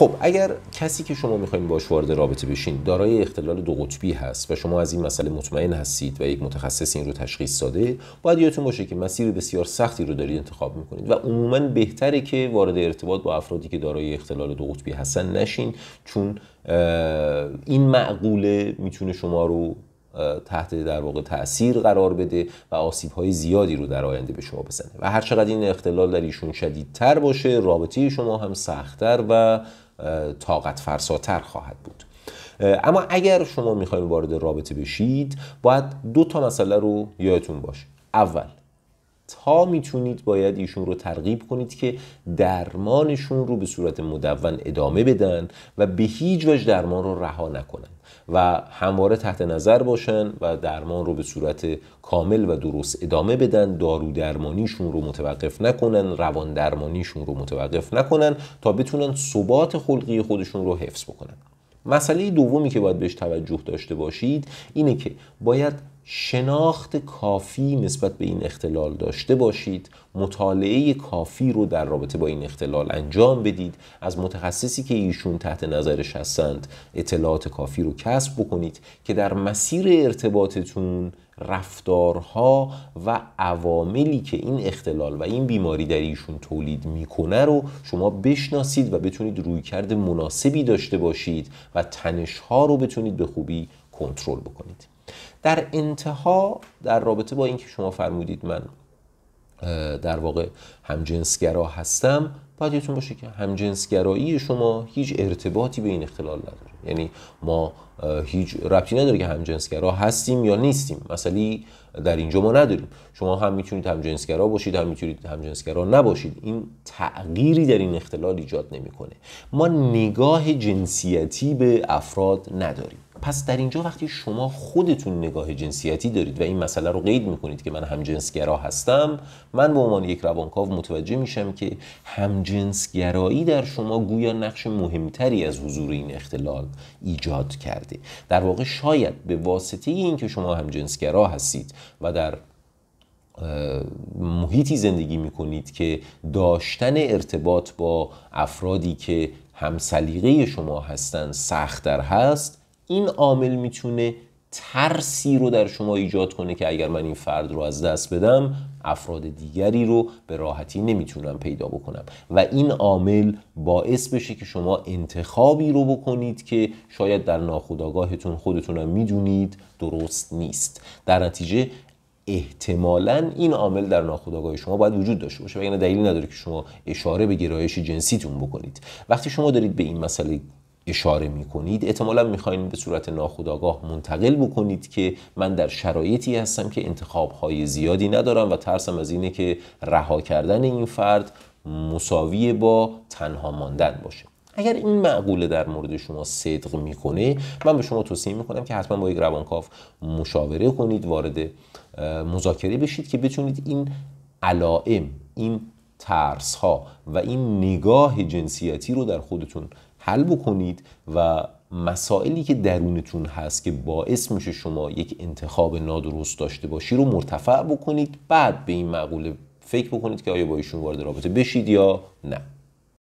خب اگر کسی که شما میخواین باش وارد رابطه بشین دارای اختلال دو قطبی هست و شما از این مسئله مطمئن هستید و یک متخصص این رو تشخیص داده باید یادتون باشه که مسیر بسیار سختی رو دارید انتخاب میکنید و عموما بهتره که وارد ارتباط با افرادی که دارای اختلال دو قطبی هستن نشین چون این معقوله میتونه شما رو تحت در واقع تاثیر قرار بده و آسیب های زیادی رو در آینده به شما بزنه و هر چقدر این اختلال در ایشون شدیدتر باشه رابطه شما هم سختتر و طاقت فرساتر خواهد بود اما اگر شما میخواین وارد رابطه بشید باید دو تا مسئله رو یادتون باشه اول تا میتونید باید ایشون رو ترغیب کنید که درمانشون رو به صورت مدون ادامه بدن و به هیچ وجه درمان رو رها نکنن و همواره تحت نظر باشن و درمان رو به صورت کامل و درست ادامه بدن دارو درمانیشون رو متوقف نکنن روان درمانیشون رو متوقف نکنن تا بتونن ثبات خلقی خودشون رو حفظ بکنن مسئله دومی که باید بهش توجه داشته باشید اینه که باید شناخت کافی نسبت به این اختلال داشته باشید مطالعه کافی رو در رابطه با این اختلال انجام بدید از متخصصی که ایشون تحت نظرش هستند اطلاعات کافی رو کسب بکنید که در مسیر ارتباطتون رفتارها و عواملی که این اختلال و این بیماری در ایشون تولید میکنه رو شما بشناسید و بتونید روی کرد مناسبی داشته باشید و تنشها رو بتونید به خوبی کنترل بکنید در انتها در رابطه با اینکه شما فرمودید من در واقع همجنسگرا هستم باید یادتون باشه که همجنسگرایی شما هیچ ارتباطی به این اختلال نداره یعنی ما هیچ ربطی نداره که همجنسگرا هستیم یا نیستیم مثلا در اینجا ما نداریم شما هم میتونید همجنسگرا باشید هم میتونید همجنسگرا نباشید این تغییری در این اختلال ایجاد نمیکنه ما نگاه جنسیتی به افراد نداریم پس در اینجا وقتی شما خودتون نگاه جنسیتی دارید و این مسئله رو قید میکنید که من همجنسگرا هستم من به عنوان یک روانکاو متوجه میشم که همجنسگرایی در شما گویا نقش مهمتری از حضور این اختلال ایجاد کرده در واقع شاید به واسطه اینکه شما همجنسگرا هستید و در محیطی زندگی می که داشتن ارتباط با افرادی که همسلیقه شما هستند سختتر هست این عامل میتونه ترسی رو در شما ایجاد کنه که اگر من این فرد رو از دست بدم افراد دیگری رو به راحتی نمیتونم پیدا بکنم و این عامل باعث بشه که شما انتخابی رو بکنید که شاید در ناخودآگاهتون خودتونم میدونید درست نیست در نتیجه احتمالا این عامل در ناخودآگاه شما باید وجود داشته باشه یعنی دلیلی نداره که شما اشاره به گرایش جنسیتون بکنید وقتی شما دارید به این مسئله اشاره می کنید احتمالا میخواین به صورت ناخودآگاه منتقل بکنید که من در شرایطی هستم که انتخاب های زیادی ندارم و ترسم از اینه که رها کردن این فرد مساوی با تنها ماندن باشه اگر این معقوله در مورد شما صدق میکنه من به شما توصیه میکنم که حتما با یک روانکاف مشاوره کنید وارد مذاکره بشید که بتونید این علائم این ترس ها و این نگاه جنسیتی رو در خودتون حل بکنید و مسائلی که درونتون هست که باعث میشه شما یک انتخاب نادرست داشته باشی رو مرتفع بکنید بعد به این معقوله فکر بکنید که آیا با ایشون وارد رابطه بشید یا نه